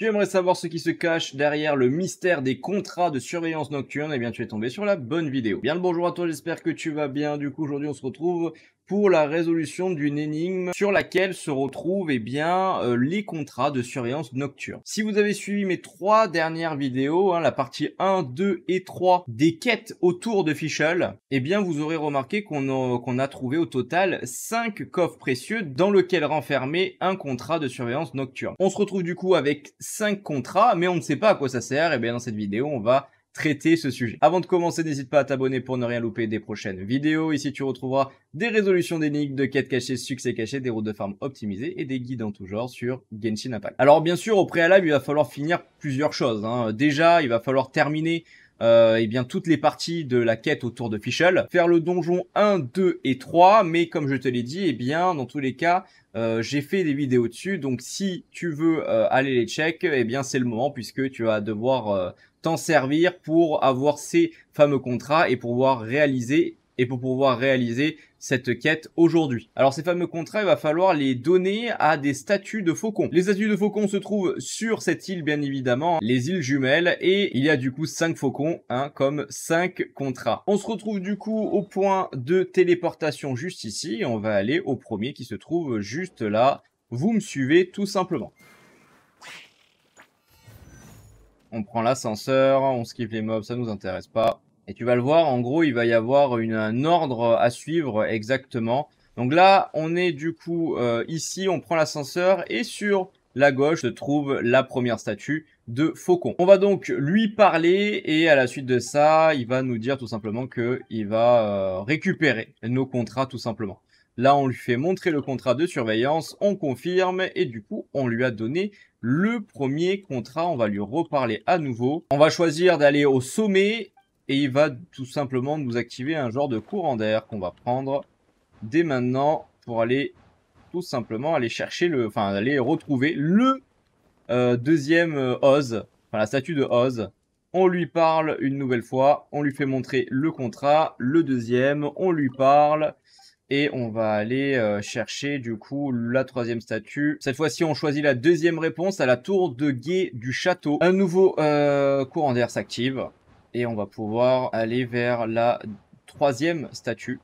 Tu aimerais savoir ce qui se cache derrière le mystère des contrats de surveillance nocturne Eh bien, tu es tombé sur la bonne vidéo. Bien le bonjour à toi, j'espère que tu vas bien. Du coup, aujourd'hui, on se retrouve pour la résolution d'une énigme sur laquelle se retrouvent eh bien, euh, les contrats de surveillance nocturne. Si vous avez suivi mes trois dernières vidéos, hein, la partie 1, 2 et 3 des quêtes autour de Fischl, eh bien vous aurez remarqué qu'on a, a trouvé au total 5 coffres précieux dans lequel renfermait un contrat de surveillance nocturne. On se retrouve du coup avec 5 contrats, mais on ne sait pas à quoi ça sert, et eh bien dans cette vidéo on va traiter ce sujet. Avant de commencer, n'hésite pas à t'abonner pour ne rien louper des prochaines vidéos. Ici, tu retrouveras des résolutions d'énigmes, de quêtes cachées, succès cachés, des routes de farm optimisées et des guides en tout genre sur Genshin Impact. Alors bien sûr, au préalable, il va falloir finir plusieurs choses. Hein. Déjà, il va falloir terminer et euh, eh bien toutes les parties de la quête autour de Fischl, faire le donjon 1, 2 et 3, mais comme je te l'ai dit, et eh bien dans tous les cas, euh, j'ai fait des vidéos dessus, donc si tu veux euh, aller les check, et eh bien c'est le moment puisque tu vas devoir t'en servir pour avoir ces fameux contrats et pouvoir réaliser et pour pouvoir réaliser cette quête aujourd'hui. Alors ces fameux contrats, il va falloir les donner à des statues de faucons. Les statues de faucons se trouvent sur cette île bien évidemment, les îles jumelles, et il y a du coup cinq faucons, hein, comme cinq contrats. On se retrouve du coup au point de téléportation juste ici, et on va aller au premier qui se trouve juste là. Vous me suivez tout simplement on prend l'ascenseur, on skip les mobs, ça nous intéresse pas. Et tu vas le voir, en gros, il va y avoir un ordre à suivre exactement. Donc là, on est du coup euh, ici, on prend l'ascenseur et sur la gauche se trouve la première statue de Faucon. On va donc lui parler et à la suite de ça, il va nous dire tout simplement qu'il va euh, récupérer nos contrats tout simplement. Là, on lui fait montrer le contrat de surveillance, on confirme et du coup, on lui a donné le premier contrat. On va lui reparler à nouveau. On va choisir d'aller au sommet et il va tout simplement nous activer un genre de courant d'air qu'on va prendre dès maintenant pour aller tout simplement aller chercher le, enfin aller retrouver le euh, deuxième euh, Oz, enfin la statue de Oz. On lui parle une nouvelle fois, on lui fait montrer le contrat, le deuxième, on lui parle et on va aller euh, chercher du coup la troisième statue. Cette fois-ci, on choisit la deuxième réponse à la tour de guet du château. Un nouveau euh, courant d'air s'active et on va pouvoir aller vers la troisième statue,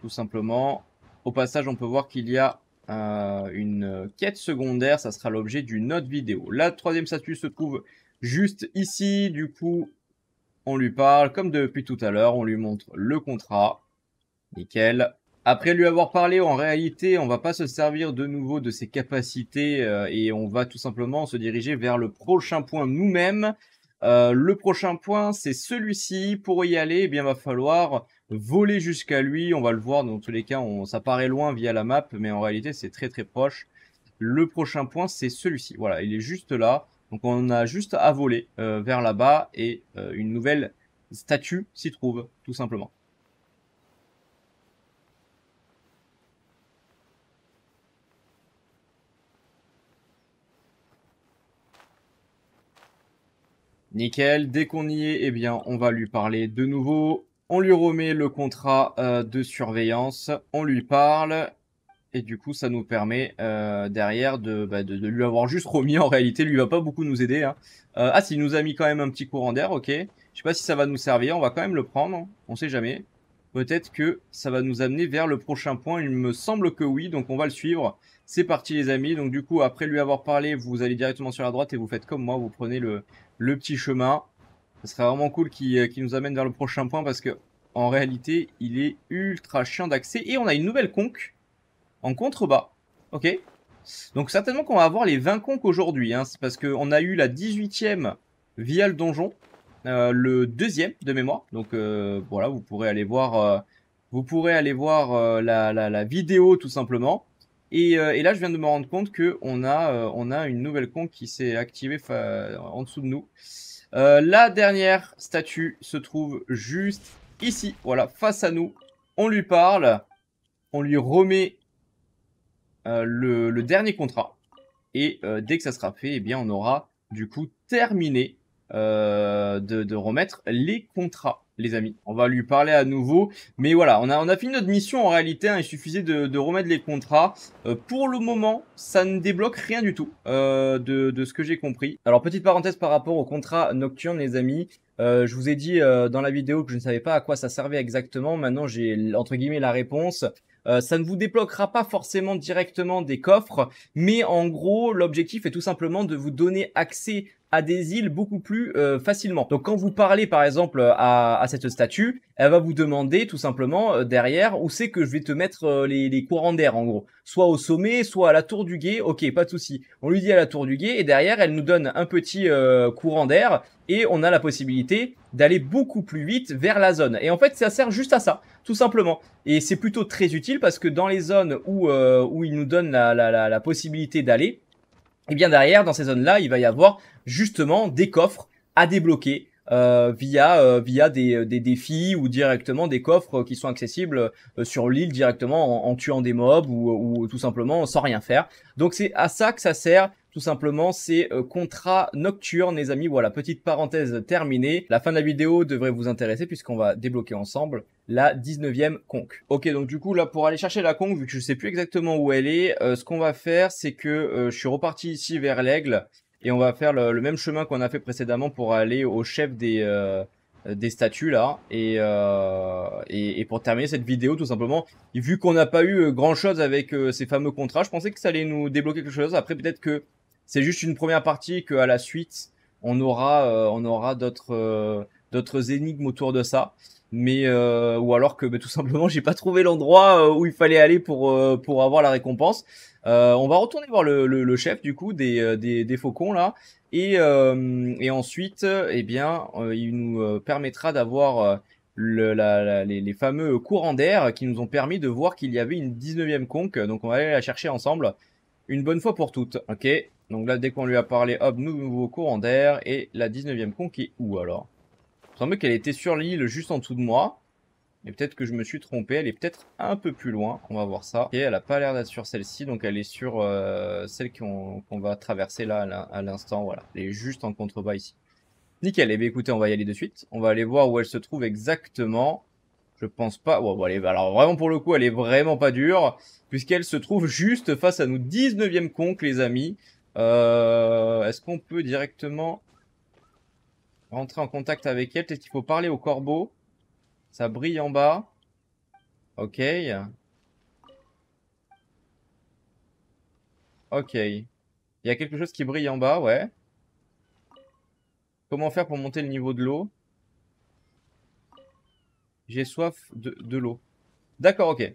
tout simplement. Au passage, on peut voir qu'il y a euh, une quête secondaire, ça sera l'objet d'une autre vidéo. La troisième statue se trouve juste ici, du coup, on lui parle, comme depuis tout à l'heure, on lui montre le contrat. Nickel. Après lui avoir parlé, en réalité, on va pas se servir de nouveau de ses capacités euh, et on va tout simplement se diriger vers le prochain point nous-mêmes. Euh, le prochain point, c'est celui-ci. Pour y aller, il eh bien, va falloir voler jusqu'à lui. On va le voir. Dans tous les cas, ça paraît loin via la map, mais en réalité, c'est très très proche. Le prochain point, c'est celui-ci. Voilà, il est juste là. Donc, on a juste à voler euh, vers là-bas et une nouvelle statue s'y trouve, tout simplement. Nickel, dès qu'on y est, eh bien, on va lui parler de nouveau. On lui remet le contrat euh, de surveillance, on lui parle, et du coup, ça nous permet euh, derrière bah, de, lui avoir juste remis. En réalité, lui va pas beaucoup nous aider. Hein. Euh, ah, s'il nous a mis quand même un petit courant d'air, ok. Je sais pas si ça va nous servir, on va quand même le prendre, hein. on sait jamais. Peut-être que ça va nous amener vers le prochain point, il me semble que oui, donc on va le suivre. C'est parti les amis, donc du coup après lui avoir parlé, vous allez directement sur la droite et vous faites comme moi, vous prenez le, le petit chemin. Ce serait vraiment cool qui euh, nous amène vers le prochain point parce que en réalité, il est ultra chiant d'accès. Et on a une nouvelle conque en contrebas. Ok Donc certainement qu'on va avoir les 20 conques aujourd'hui. Hein. C'est parce qu'on a eu la 18e via le donjon. Euh, le deuxième de mémoire. Donc euh, voilà, vous pourrez aller voir, vous pourrez aller voir la, vidéo tout simplement. Euh, et, là, je viens de me rendre compte qu'on a, euh, on a une nouvelle con qui s'est activée en dessous de nous. Euh, la dernière statue se trouve juste ici, voilà, face à nous. On lui parle, on lui remet le, dernier contrat. Et dès que ça sera fait, eh bien, on aura du coup terminé de remettre les contrats les amis. On va lui parler à nouveau. Mais voilà, on a, on a fini notre mission en réalité. Hein. il suffisait de, remettre les contrats. Euh, pour le moment, ça ne débloque rien du tout euh, de, de, ce que j'ai compris. Alors, petite parenthèse par rapport au contrat nocturne, les amis. Euh, je vous ai dit dans la vidéo que je ne savais pas à quoi ça servait exactement. Maintenant, j'ai entre guillemets la réponse. ça ne vous débloquera pas forcément directement des coffres, mais en gros, l'objectif est tout simplement de vous donner accès à des îles beaucoup plus euh, facilement. Donc quand vous parlez par exemple à, cette statue, elle va vous demander tout simplement euh, derrière où c'est que je vais te mettre euh, les, courants d'air en gros. Soit au sommet, soit à la tour du guet, ok pas de souci. On lui dit à la tour du guet et derrière elle nous donne un petit courant d'air et on a la possibilité d'aller beaucoup plus vite vers la zone. Et en fait, ça sert juste à ça, tout simplement. Et c'est plutôt très utile parce que dans les zones où, où il nous donne la, la, la possibilité d'aller, et bien derrière, dans ces zones-là, il va y avoir justement des coffres à débloquer, euh, via euh, via euh, des, défis ou directement des coffres qui sont accessibles sur l'île directement en, tuant des mobs ou, tout simplement sans rien faire. Donc c'est à ça que ça sert. Tout simplement, c'est contrat nocturne, les amis. Voilà, petite parenthèse terminée. La fin de la vidéo devrait vous intéresser puisqu'on va débloquer ensemble la 19e conque. Ok, donc du coup là pour aller chercher la conque, vu que je sais plus exactement où elle est, ce qu'on va faire c'est que je suis reparti ici vers l'aigle et on va faire le, même chemin qu'on a fait précédemment pour aller au chef des, euh, des statues là. Euh, et, et, pour terminer cette vidéo tout simplement, vu qu'on n'a pas eu euh, grand chose avec ces fameux contrats, je pensais que ça allait nous débloquer quelque chose. Après peut-être que c'est juste une première partie et qu'à la suite on aura, on aura d'autres énigmes autour de ça mais euh, ou alors que bah, tout simplement j'ai pas trouvé l'endroit euh, où il fallait aller pour euh, pour avoir la récompense. on va retourner voir le, chef du coup des, faucons là et, ensuite eh bien il nous permettra d'avoir les, fameux courants d'air qui nous ont permis de voir qu'il y avait une 19e conque donc on va aller la chercher ensemble une bonne fois pour toutes ok donc là dès qu'on lui a parlé hop nouveau courant d'air et la 19e conque est où alors il semble qu'elle était sur l'île juste en dessous de moi. Mais peut-être que je me suis trompé. Elle est peut-être un peu plus loin. On va voir ça. Et elle a pas l'air d'être sur celle-ci. Donc elle est sur euh, celle qu'on va traverser là à l'instant. Voilà. Elle est juste en contrebas ici. Nickel. Et eh bien écoutez, on va y aller de suite. On va aller voir où elle se trouve exactement. Je pense pas. Bon, allez. alors vraiment pour le coup, elle est vraiment pas dure. Puisqu'elle se trouve juste face à nous. 19e conque, les amis. Euh, est-ce qu'on peut directement Rentrer en contact avec elle. Peut-être qu'il faut parler au corbeau. Ça brille en bas. Ok. Ok. Il y a quelque chose qui brille en bas, ouais. Comment faire pour monter le niveau de l'eau J'ai soif de, l'eau. D'accord, ok.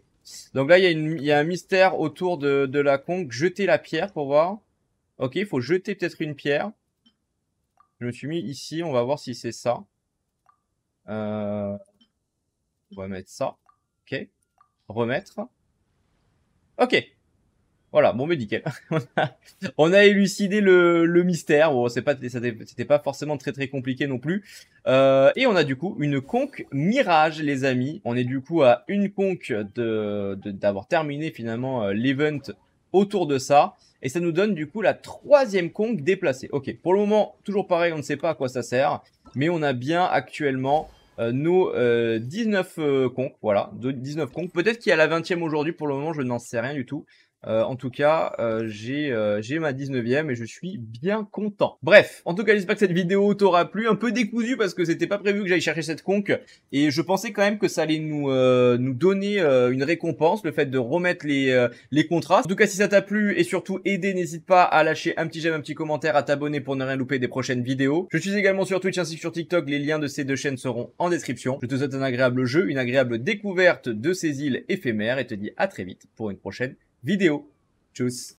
Donc là, il y, a un mystère autour de, de la conque. Jeter la pierre pour voir. Ok, il faut jeter peut-être une pierre. Je me suis mis ici, on va voir si c'est ça. on euh, va mettre ça. Ok. Remettre. Ok. Voilà, bon, mais nickel. on, a, élucidé le, mystère. Bon, c'est pas, c'était pas forcément très très compliqué non plus. Euh, et on a du coup une conque mirage, les amis. On est du coup à une conque de d'avoir terminé finalement euh, l'event autour de ça. Et ça nous donne du coup la troisième conque déplacée. Ok, pour le moment, toujours pareil, on ne sait pas à quoi ça sert. Mais on a bien actuellement euh, nos 19 euh, euh, conques, voilà, 19 conques. Peut-être qu'il y a la 20e aujourd'hui, pour le moment, je n'en sais rien du tout. Euh, en tout cas, euh, euh, j'ai ma 19e et je suis bien content. Bref, en tout cas, j'espère que cette vidéo t'aura plu. Un peu décousu parce que c'était pas prévu que j'aille chercher cette conque. Et je pensais quand même que ça allait nous, nous donner une récompense, le fait de remettre les, les contrats. En tout cas, si ça t'a plu et surtout aidé, n'hésite pas à lâcher un petit j'aime, un petit commentaire, à t'abonner pour ne rien louper des prochaines vidéos. Je suis également sur Twitch ainsi que sur TikTok. Les liens de ces deux chaînes seront en description. Je te souhaite un agréable jeu, une agréable découverte de ces îles éphémères et te dis à très vite pour une prochaine vidéo. Tchuss